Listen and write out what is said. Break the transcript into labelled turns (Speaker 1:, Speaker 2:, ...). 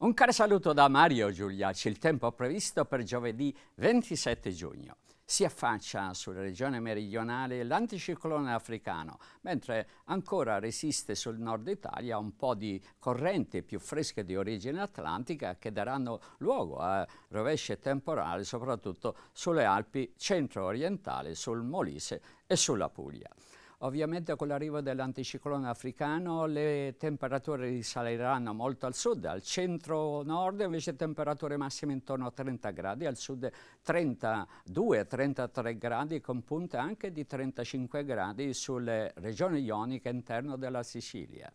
Speaker 1: Un caro saluto da Mario Giuliacci, il tempo previsto per giovedì 27 giugno. Si affaccia sulla regione meridionale l'anticiclone africano, mentre ancora resiste sul nord Italia un po' di correnti più fresche di origine atlantica che daranno luogo a rovesce temporali soprattutto sulle Alpi centro-orientali, sul Molise e sulla Puglia. Ovviamente con l'arrivo dell'anticiclone africano le temperature risaliranno molto al sud, al centro-nord invece temperature massime intorno a 30 gradi, al sud 32-33 gradi con punte anche di 35 gradi sulle regioni ioniche interno della Sicilia.